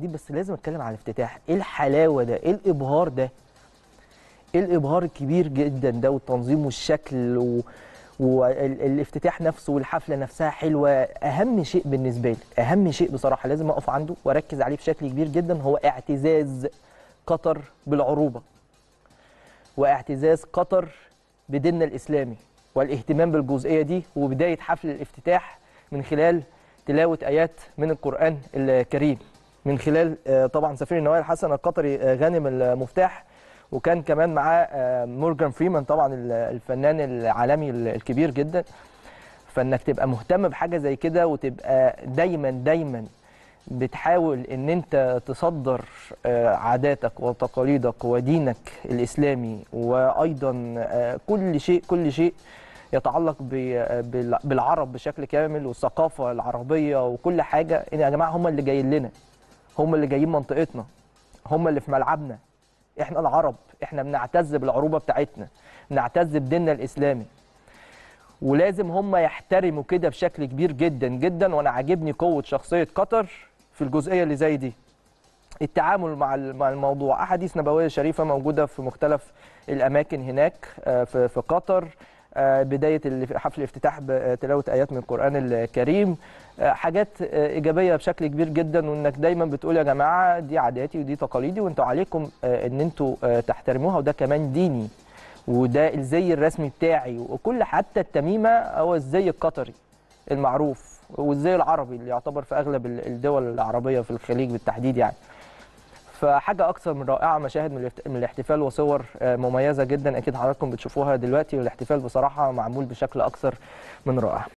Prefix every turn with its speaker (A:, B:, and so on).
A: دي بس لازم اتكلم عن الافتتاح ايه الحلاوه ده ايه الابهار ده ايه الابهار الكبير جدا ده والتنظيم والشكل و... والافتتاح نفسه والحفله نفسها حلوه اهم شيء بالنسبه لي اهم شيء بصراحه لازم اقف عنده واركز عليه بشكل كبير جدا هو اعتزاز قطر بالعروبه واعتزاز قطر بديننا الاسلامي والاهتمام بالجزئيه دي وبدايه حفل الافتتاح من خلال تلاوه ايات من القران الكريم من خلال آه، طبعا سفير النوايا الحسن القطري آه، غانم المفتاح وكان كمان معاه آه، مورجان فريمان طبعا الفنان العالمي الكبير جدا فانك تبقى مهتم بحاجه زي كده وتبقى دايما دايما بتحاول ان انت تصدر عاداتك وتقاليدك ودينك الاسلامي وايضا كل شيء كل شيء يتعلق بالعرب بشكل كامل والثقافه العربيه وكل حاجه ان يا جماعه هم اللي جايين لنا هم اللي جايين منطقتنا هم اللي في ملعبنا احنا العرب احنا بنعتز بالعروبه بتاعتنا بنعتز بديننا الاسلامي ولازم هم يحترموا كده بشكل كبير جدا جدا وانا عاجبني قوه شخصيه قطر في الجزئيه اللي زي دي التعامل مع مع الموضوع احاديث نبويه شريفه موجوده في مختلف الاماكن هناك آه، في قطر آه، بدايه حفل الافتتاح بتلاوه آه، ايات من القران الكريم آه، حاجات ايجابيه بشكل كبير جدا وانك دايما بتقول يا جماعه دي عاداتي ودي تقاليدي وانتوا عليكم ان انتوا تحترموها وده كمان ديني وده الزي الرسمي بتاعي وكل حتى التميمه هو الزي القطري المعروف والزي العربي اللي يعتبر في اغلب الدول العربيه في الخليج بالتحديد يعني فحاجه اكثر من رائعه مشاهد من الاحتفال وصور آه، مميزه جدا اكيد حضراتكم بتشوفوها دلوقتي والاحتفال بصراحه معمول بشكل اكثر من رائع